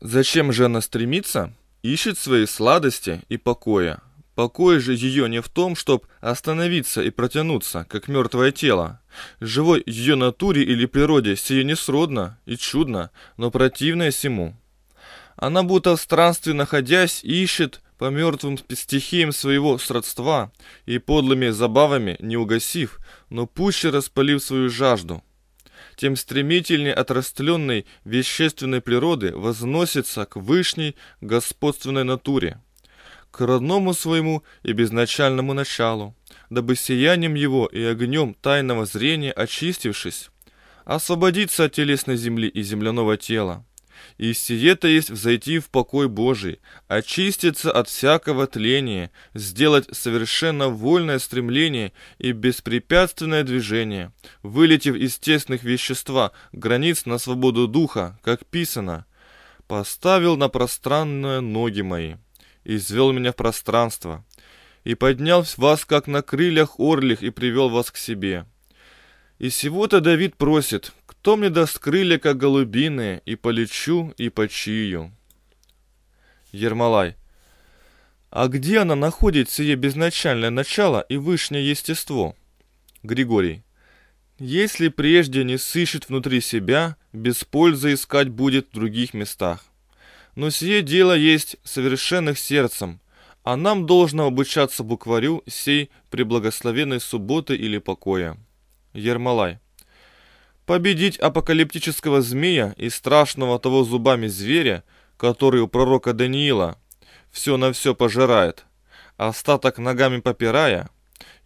Зачем же она стремится? Ищет свои сладости и покоя. Покой же ее не в том, чтобы остановиться и протянуться, как мертвое тело. Живой ее натуре или природе сие не сродно и чудно, но противное сему. Она будто в странстве находясь ищет по мертвым стихиям своего сродства и подлыми забавами не угасив, но пуще распалив свою жажду тем стремительней отрастленной вещественной природы возносится к вышней господственной натуре, к родному своему и безначальному началу, дабы сиянием его и огнем тайного зрения очистившись, освободиться от телесной земли и земляного тела, и сие-то есть взойти в покой Божий, очиститься от всякого тления, сделать совершенно вольное стремление и беспрепятственное движение, вылетев из тесных вещества, границ на свободу духа, как писано, «Поставил на пространное ноги мои, и извел меня в пространство, и поднял вас, как на крыльях орлих, и привел вас к себе». И сего-то Давид просит, кто мне даст крылья, как голубины и полечу, и почию. Ермолай. А где она находит сие безначальное начало и вышнее естество? Григорий. Если прежде не сыщет внутри себя, без пользы искать будет в других местах. Но сие дело есть совершенных сердцем, а нам должно обучаться букварю сей преблагословенной субботы или покоя. Ермолай. Победить апокалиптического змея и страшного того зубами зверя, который у пророка Даниила все на все пожирает, остаток ногами попирая,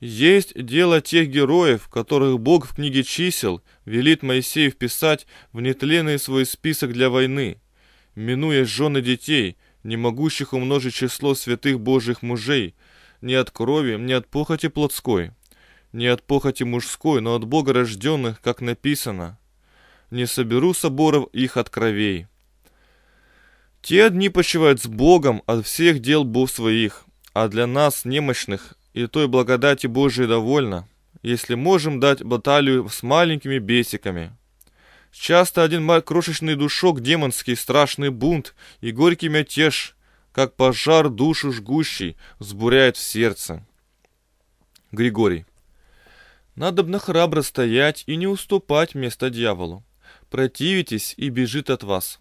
есть дело тех героев, которых Бог в книге чисел велит Моисею вписать в нетленный свой список для войны, минуя жены детей, не могущих умножить число святых Божьих мужей, ни от крови, ни от похоти плотской не от похоти мужской, но от Бога рожденных, как написано. Не соберу соборов их от кровей. Те одни почивают с Богом от всех дел Бог своих, а для нас, немощных, и той благодати Божией довольно, если можем дать баталию с маленькими бесиками. Часто один крошечный душок демонский, страшный бунт и горький мятеж, как пожар душу жгущий, сбуряет в сердце. Григорий. Надобно храбро стоять и не уступать место дьяволу. Противитесь и бежит от вас.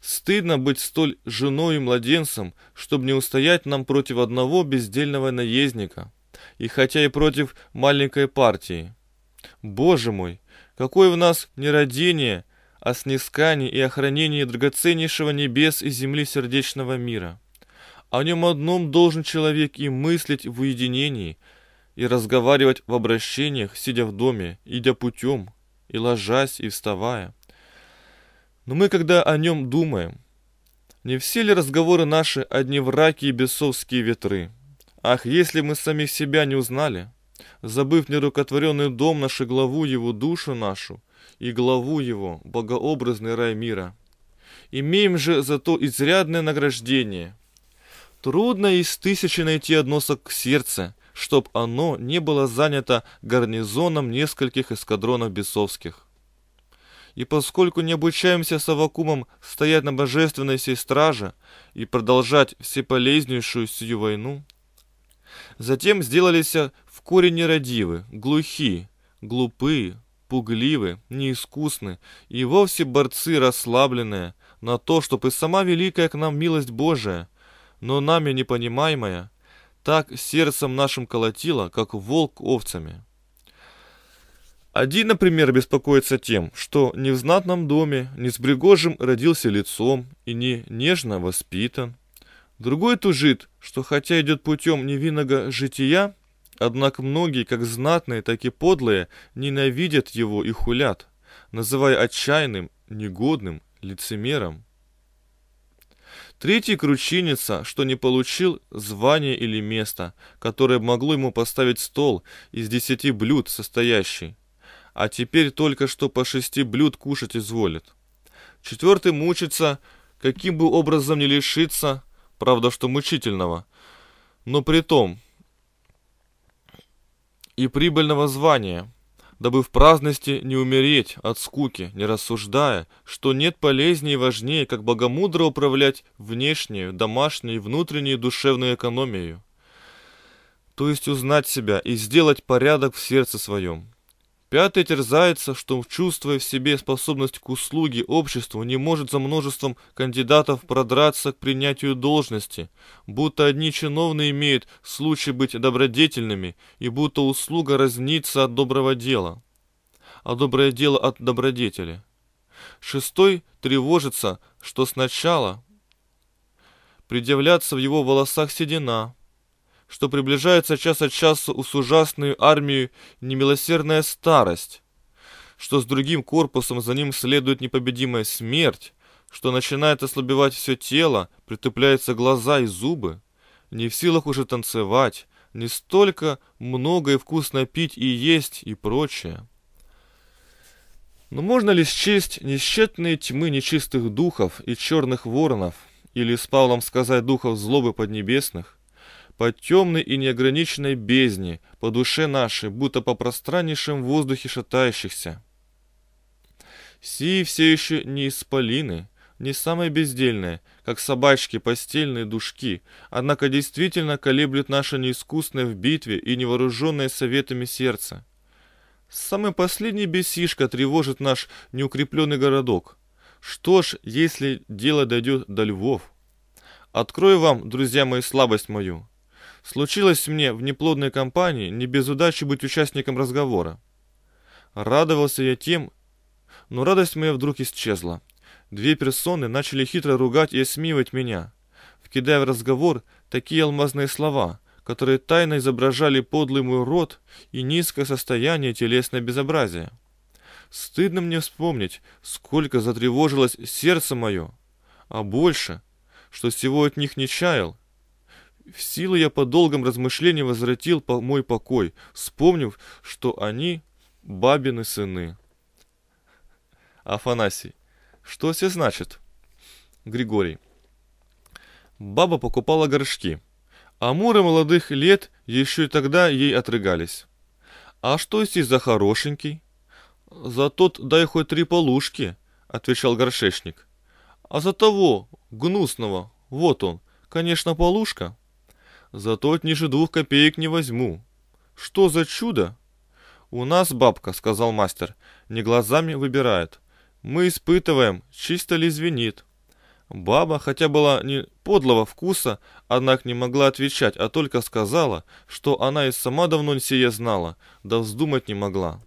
Стыдно быть столь женой и младенцем, чтобы не устоять нам против одного бездельного наездника, и хотя и против маленькой партии. Боже мой, какое в нас нерадение о снискании и охранении драгоценнейшего небес и земли сердечного мира. О нем одном должен человек и мыслить в уединении – и разговаривать в обращениях, сидя в доме, идя путем, и ложась, и вставая. Но мы, когда о нем думаем, не все ли разговоры наши одни враки и бесовские ветры? Ах, если мы сами себя не узнали, забыв нерукотворенный дом наш и главу его, душу нашу, и главу его, богообразный рай мира. Имеем же зато изрядное награждение. Трудно из тысячи найти одно сок сердце, чтоб оно не было занято гарнизоном нескольких эскадронов бесовских. И поскольку не обучаемся совокумом стоять на божественной сей страже и продолжать всеполезнейшую сию войну, затем сделались в корень нерадивы, глухи, глупые, пугливы, неискусны и вовсе борцы расслабленные на то, чтобы сама великая к нам милость Божия, но нами непонимаемая, так сердцем нашим колотило, как волк овцами. Один, например, беспокоится тем, что не в знатном доме, не с пригожим родился лицом и не нежно воспитан. Другой тужит, что хотя идет путем невинного жития, однако многие, как знатные, так и подлые, ненавидят его и хулят, называя отчаянным, негодным, лицемером. Третий кручиница, что не получил звания или места, которое могло ему поставить стол из десяти блюд состоящий, а теперь только что по шести блюд кушать изволит. Четвертый мучится, каким бы образом не лишиться, правда, что мучительного, но при том и прибыльного звания – дабы в праздности не умереть от скуки, не рассуждая, что нет полезнее и важнее, как богомудро управлять внешней, домашней, внутренней душевной экономией. То есть узнать себя и сделать порядок в сердце своем. Пятый терзается, что, чувствуя в себе способность к услуге обществу, не может за множеством кандидатов продраться к принятию должности, будто одни чиновные имеют случай быть добродетельными, и будто услуга разнится от доброго дела, а доброе дело от добродетели. Шестой тревожится, что сначала предъявляться в его волосах седина, что приближается час от часа с ужасную армию немилосердная старость, что с другим корпусом за ним следует непобедимая смерть, что начинает ослабевать все тело, притупляются глаза и зубы, не в силах уже танцевать, не столько много и вкусно пить и есть и прочее. Но можно ли счесть несчетные тьмы нечистых духов и черных воронов, или с Павлом сказать духов злобы поднебесных, по темной и неограниченной бездне, по душе нашей, будто по пространнейшем воздухе шатающихся. Сии все еще не исполины, не самые бездельные, как собачки постельные душки, однако действительно колеблют наше неискусное в битве и невооруженное советами сердце. Самый последний бесишка тревожит наш неукрепленный городок. Что ж, если дело дойдет до Львов? Открою вам, друзья мои, слабость мою. Случилось мне в неплодной компании не без удачи быть участником разговора. Радовался я тем, но радость моя вдруг исчезла. Две персоны начали хитро ругать и осмеивать меня, вкидая в разговор такие алмазные слова, которые тайно изображали подлый мой род и низкое состояние телесное безобразие. Стыдно мне вспомнить, сколько затревожилось сердце мое, а больше, что всего от них не чаял, в силы я по долгом размышлении возвратил по мой покой, вспомнив, что они бабины сыны. Афанасий. Что все значит? Григорий. Баба покупала горшки. Амуры молодых лет еще и тогда ей отрыгались. А что здесь за хорошенький? За тот дай хоть три полушки, отвечал горшечник. А за того, гнусного, вот он, конечно, полушка. Зато от ниже двух копеек не возьму. Что за чудо? У нас бабка, сказал мастер, не глазами выбирает. Мы испытываем, чисто ли звенит. Баба, хотя была не подлого вкуса, однако не могла отвечать, а только сказала, что она и сама давно сие знала, да вздумать не могла.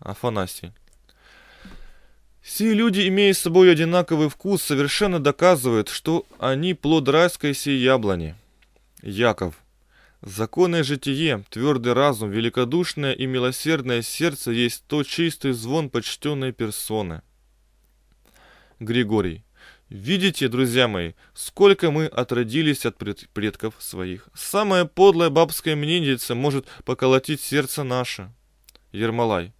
Афанасий. Все люди, имея с собой одинаковый вкус, совершенно доказывают, что они плод райской сей яблони. Яков. Законное житие, твердый разум, великодушное и милосердное сердце есть тот чистый звон почтенной персоны. Григорий. Видите, друзья мои, сколько мы отродились от предков своих. Самое подлое бабское мненице может поколотить сердце наше. Ермолай.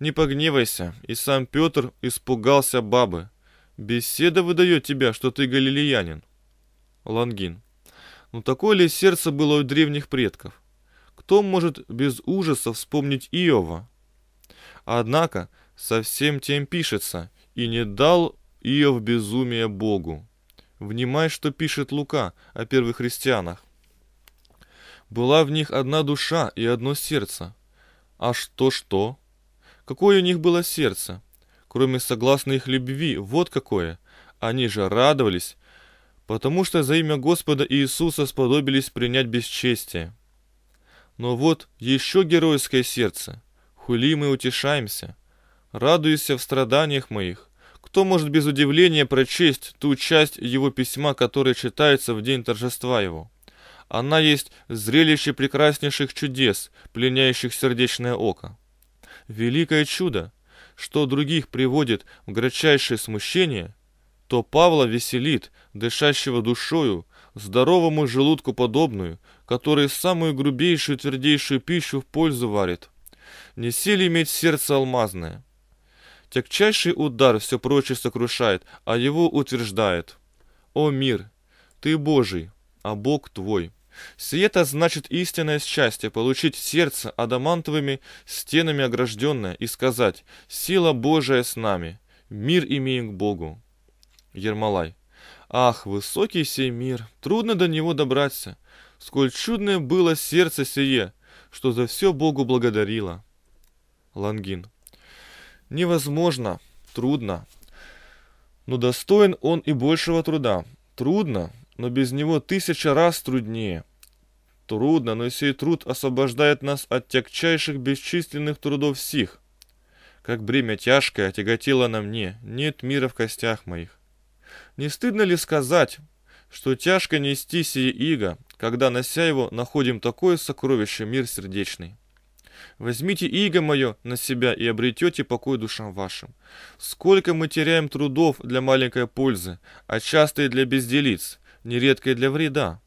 Не погневайся, и сам Петр испугался бабы. Беседа выдает тебя, что ты галилеянин. Лангин. Но ну, такое ли сердце было у древних предков? Кто может без ужаса вспомнить Иова? Однако со всем тем пишется, и не дал Иов безумие Богу. Внимай, что пишет Лука о первых христианах. Была в них одна душа и одно сердце. А что-что? Какое у них было сердце? Кроме согласно их любви, вот какое. Они же радовались потому что за имя Господа Иисуса сподобились принять бесчестие. Но вот еще геройское сердце, хули мы утешаемся, радуйся в страданиях моих. Кто может без удивления прочесть ту часть его письма, которая читается в день торжества его? Она есть зрелище прекраснейших чудес, пленяющих сердечное око. Великое чудо, что других приводит в грочайшее смущение – то Павла веселит, дышащего душою, здоровому желудку подобную, который самую грубейшую твердейшую пищу в пользу варит. Не сели иметь сердце алмазное. Тягчайший удар все прочее сокрушает, а его утверждает. О мир, ты Божий, а Бог твой. сие значит истинное счастье, получить сердце адамантовыми стенами огражденное и сказать «Сила Божия с нами, мир имеем к Богу». Ермолай. «Ах, высокий сей мир, трудно до него добраться. Сколь чудное было сердце сие, что за все Богу благодарило». Лангин. «Невозможно, трудно. Но достоин он и большего труда. Трудно, но без него тысяча раз труднее. Трудно, но сей труд освобождает нас от тягчайших бесчисленных трудов всех. Как бремя тяжкое тяготило на мне, нет мира в костях моих. Не стыдно ли сказать, что тяжко нести сие иго, когда, нося его, находим такое сокровище мир сердечный? Возьмите иго мое на себя и обретете покой душам вашим. Сколько мы теряем трудов для маленькой пользы, а часто и для безделиц, нередко и для вреда.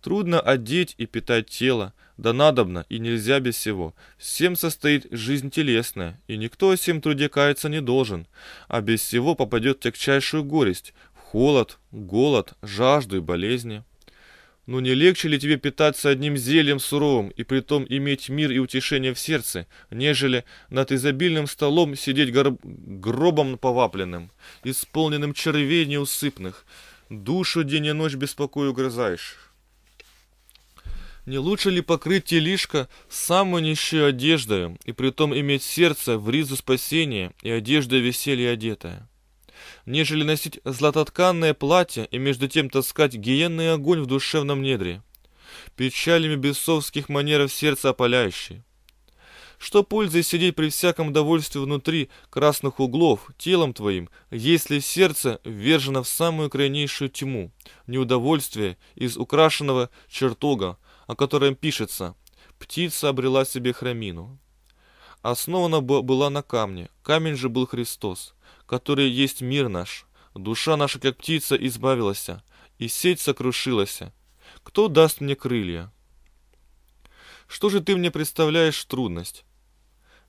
Трудно одеть и питать тело, да надобно и нельзя без всего. Всем состоит жизнь телесная, и никто о сем труде каяться не должен, а без всего попадет в тягчайшую горесть, холод, голод, жажду и болезни. Но ну не легче ли тебе питаться одним зельем суровым и притом иметь мир и утешение в сердце, нежели над изобильным столом сидеть гор... гробом повапленным, исполненным червей неусыпных, душу день и ночь беспокою грызаешь? Не лучше ли покрыть телишко самую нищую одеждою, и притом иметь сердце в ризу спасения и одежда веселья одетая? нежели носить златотканное платье и между тем таскать гиенный огонь в душевном недре, печалями бесовских манеров сердца опаляющий. Что пользы сидеть при всяком довольстве внутри красных углов, телом твоим, если сердце ввержено в самую крайнейшую тьму, неудовольствие из украшенного чертога, о котором пишется «Птица обрела себе храмину». Основана была на камне, камень же был Христос, который есть мир наш. Душа наша, как птица, избавилась, и сеть сокрушилась. Кто даст мне крылья? Что же ты мне представляешь трудность?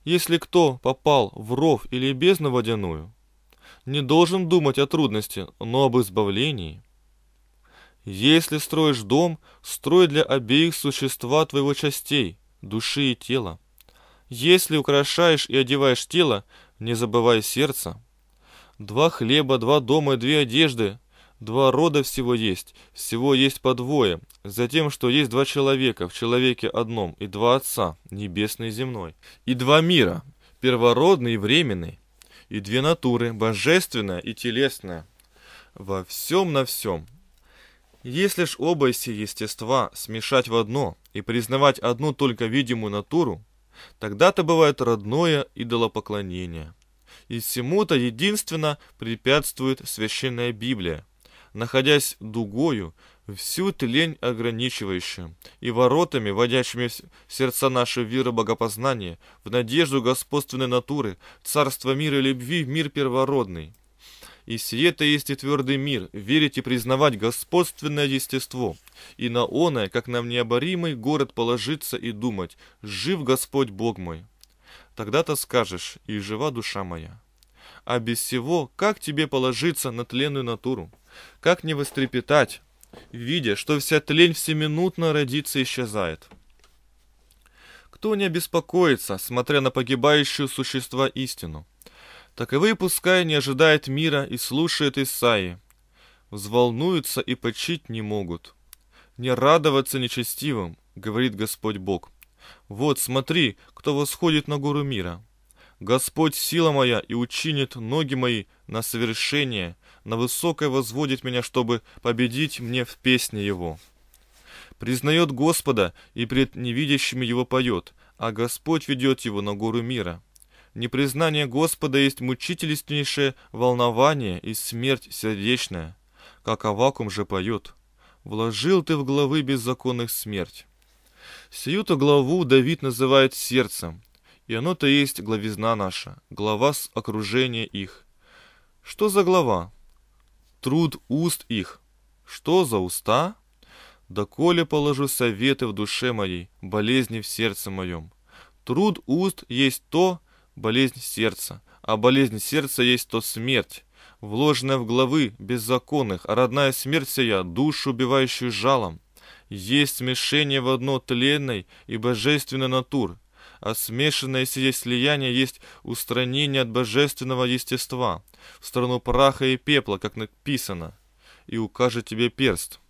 Если кто попал в ров или бездну водяную, не должен думать о трудности, но об избавлении. Если строишь дом, строй для обеих существа твоего частей, души и тела. Если украшаешь и одеваешь тело, не забывай сердца. Два хлеба, два дома и две одежды. Два рода всего есть, всего есть по двое. Затем, что есть два человека, в человеке одном, и два отца, небесный и земной. И два мира, первородный и временный. И две натуры, божественная и телесная. Во всем на всем если ж оба эти естества смешать в одно и признавать одну только видимую натуру, тогда-то бывает родное идолопоклонение. И всему-то единственно препятствует Священная Библия, находясь дугою, всю тлень ограничивающую, и воротами, водящими в сердца наши в веры богопознания, в надежду господственной натуры, царство мира и любви, мир первородный. И сие-то есть и твердый мир, верить и признавать господственное естество. И на оное, как на необоримый город положиться и думать, жив Господь Бог мой. Тогда-то скажешь, и жива душа моя. А без всего, как тебе положиться на тленную натуру? Как не вострепетать, видя, что вся тлень всеминутно родится и исчезает? Кто не обеспокоится, смотря на погибающую существа истину? Так и вы, пускай не ожидает мира и слушает Исаи. Взволнуются и почить не могут. Не радоваться нечестивым, говорит Господь Бог. Вот смотри, кто восходит на гору мира. Господь сила моя и учинит ноги мои на совершение, на высокое возводит меня, чтобы победить мне в песне его. Признает Господа и пред невидящими его поет, а Господь ведет его на гору мира. Непризнание Господа есть мучительнейшее волнование и смерть сердечная, как Авакум же поет. «Вложил ты в главы беззаконных смерть». Сию-то главу Давид называет сердцем, и оно-то есть главизна наша, глава с окружения их. Что за глава? Труд уст их. Что за уста? Доколе положу советы в душе моей, болезни в сердце моем. Труд уст есть то, болезнь сердца, а болезнь сердца есть то смерть, вложенная в главы беззаконных, а родная смерть сия, душу убивающую жалом, есть смешение в одно тленной и божественной натур, а смешанное сие слияние есть устранение от божественного естества, в страну праха и пепла, как написано, и укажет тебе перст.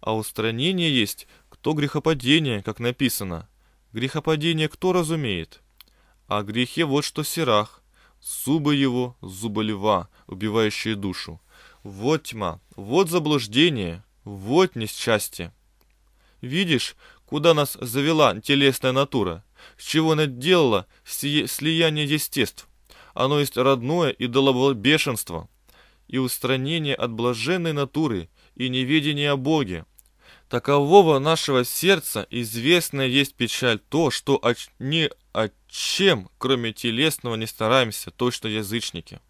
А устранение есть кто грехопадение, как написано. Грехопадение кто разумеет? О грехе вот что сирах, зубы его, зубы льва, убивающие душу. Вот тьма, вот заблуждение, вот несчастье. Видишь, куда нас завела телесная натура, с чего она делала слияние естеств. Оно есть родное и дало бешенство, и устранение от блаженной натуры, и неведение о Боге, такового нашего сердца известно есть печаль то, что оч... ни о чем, кроме телесного, не стараемся, точно язычники.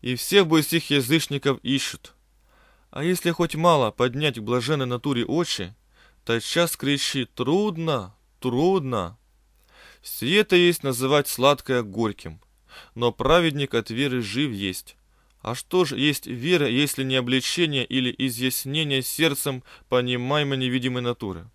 И всех бы из сих язычников ищут. А если хоть мало поднять к блаженной натуре очи, то сейчас кричи «трудно, трудно». Все это есть называть сладкое горьким, но праведник от веры жив есть, а что же есть вера, если не обличение или изъяснение сердцем понимаемо невидимой натуры?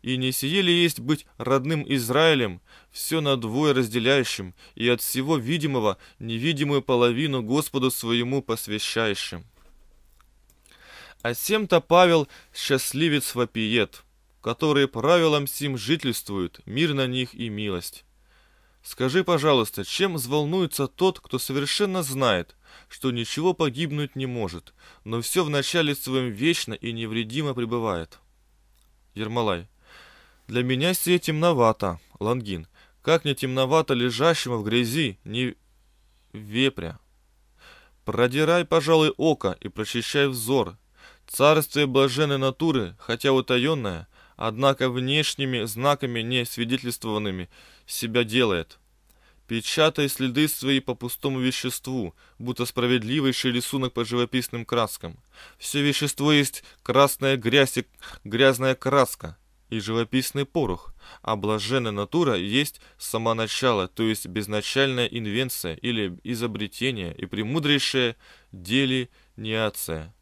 И не сие ли есть быть родным Израилем, все надвое разделяющим, и от всего видимого невидимую половину Господу своему посвящающим? А сем-то Павел счастливец вопиет, который правилам сим жительствует, мир на них и милость. Скажи, пожалуйста, чем взволнуется тот, кто совершенно знает, что ничего погибнуть не может, но все в начале своем вечно и невредимо пребывает? Ермолай. Для меня все темновато, Лангин. Как не темновато лежащему в грязи, не вепря. Продирай, пожалуй, око и прочищай взор. Царствие блаженной натуры, хотя утаенное, однако внешними знаками не свидетельствованными, себя делает, печатая следы свои по пустому веществу, будто справедливейший рисунок по живописным краскам. Все вещество есть красная грязь и грязная краска, и живописный порох, а блаженная натура есть само начало, то есть безначальная инвенция или изобретение и премудрейшее делиниация,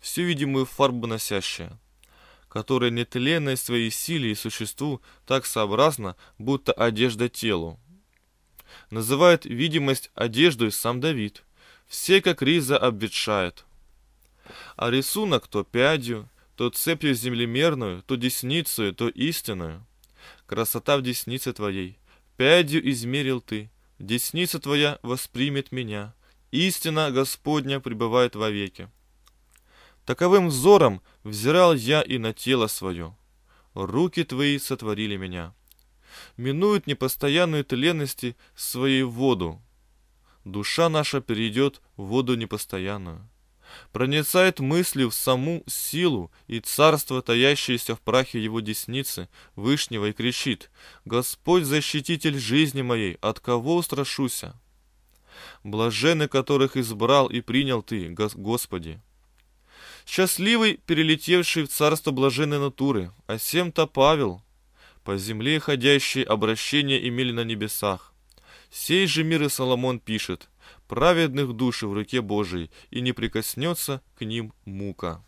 всю видимую фарбу носящая которое нетленной своей силе и существу так сообразно, будто одежда телу. Называет видимость одеждой сам Давид. Все как риза обветшает. А рисунок то пядью, то цепью землемерную, то десницу, то истинную. Красота в деснице твоей. Пядью измерил ты, десница твоя воспримет меня. Истина Господня пребывает вовеки. Таковым взором взирал я и на тело свое. Руки твои сотворили меня. Минуют непостоянную тленности своей воду. Душа наша перейдет в воду непостоянную. Проницает мысли в саму силу и царство, таящееся в прахе его десницы, вышнего, и кричит «Господь, защититель жизни моей, от кого устрашуся?» Блажены, которых избрал и принял Ты, Господи, Счастливый, перелетевший в царство блаженной натуры, а сем-то Павел. По земле ходящие обращения имели на небесах. Сей же мир и Соломон пишет, праведных души в руке Божией, и не прикоснется к ним мука.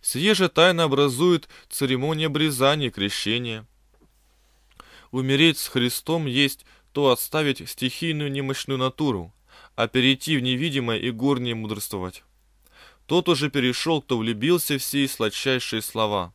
Сие же тайно образует церемония обрезания крещения. Умереть с Христом есть то отставить стихийную немощную натуру, а перейти в невидимое и горнее мудрствовать. Тот уже перешел, кто влюбился в сии сладчайшие слова.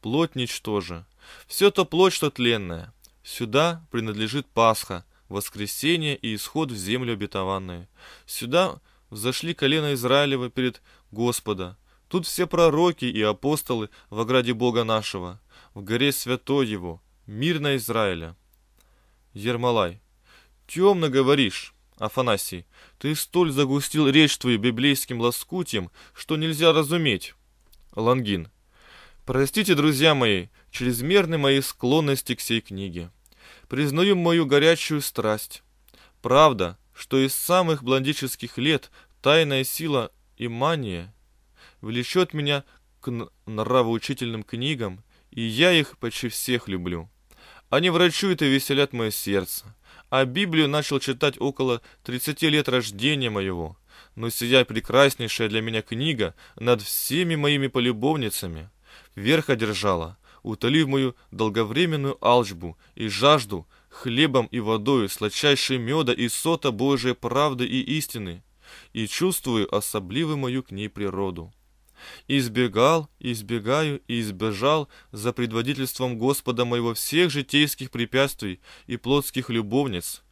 Плоть ничтоже. Все то плоть, что тленная. Сюда принадлежит Пасха, воскресение и исход в землю обетованную. Сюда взошли колено Израилева перед Господа. Тут все пророки и апостолы в ограде Бога нашего, в горе святой его, мир на Израиля. Ермолай. Темно говоришь. Афанасий, ты столь загустил речь твою библейским лоскутием, что нельзя разуметь. Лангин, простите, друзья мои, чрезмерны мои склонности к сей книге. Признаю мою горячую страсть. Правда, что из самых блондических лет тайная сила и мания влечет меня к нравоучительным книгам, и я их почти всех люблю. Они врачуют и веселят мое сердце, а Библию начал читать около 30 лет рождения моего. Но сия прекраснейшая для меня книга над всеми моими полюбовницами верх одержала, утолив мою долговременную алчбу и жажду хлебом и водою, сладчайшей меда и сота Божией правды и истины, и чувствую особливую мою к ней природу избегал, избегаю и избежал за предводительством Господа моего всех житейских препятствий и плотских любовниц,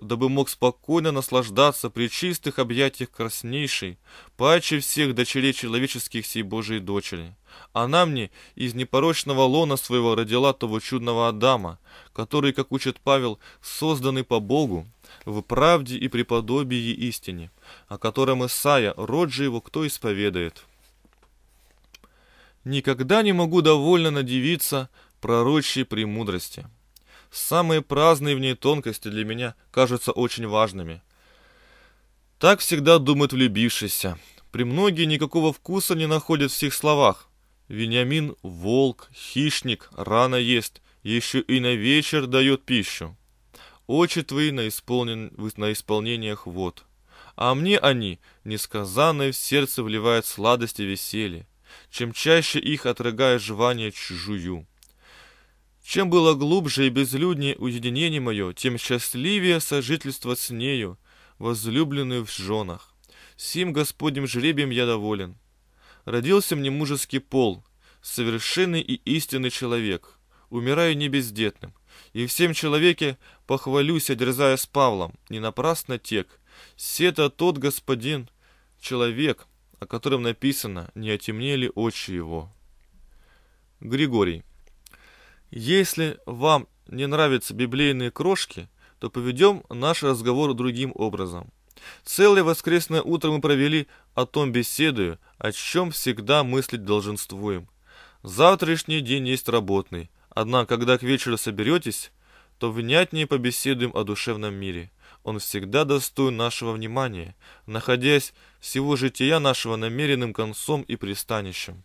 дабы мог спокойно наслаждаться при чистых объятиях краснейшей, паче всех дочерей человеческих сей Божией дочери. Она мне из непорочного лона своего родила того чудного Адама, который, как учит Павел, созданный по Богу, в правде и преподобии истине, о котором Исаия, род же его кто исповедает». Никогда не могу довольно надевиться пророчьей премудрости. Самые праздные в ней тонкости для меня кажутся очень важными. Так всегда думает влюбившийся. Премногие никакого вкуса не находят в всех словах. Вениамин – волк, хищник, рано ест, еще и на вечер дает пищу. Очи твои на, исполнен, на исполнениях вот. А мне они, несказанное в сердце вливают сладости и веселье чем чаще их отрыгает желание чужую. Чем было глубже и безлюднее уединение мое, тем счастливее сожительство с нею, возлюбленную в женах. Сим Господним жребием я доволен. Родился мне мужеский пол, совершенный и истинный человек. Умираю не бездетным. И всем человеке похвалюсь, дерзая с Павлом, не напрасно тек. Сета тот господин, человек, о котором написано «Не отемнели очи его». Григорий. Если вам не нравятся библейные крошки, то поведем наш разговор другим образом. Целое воскресное утро мы провели о том беседую, о чем всегда мыслить долженствуем. Завтрашний день есть работный, однако когда к вечеру соберетесь, то внятнее побеседуем о душевном мире – он всегда достоин нашего внимания, находясь всего жития нашего намеренным концом и пристанищем.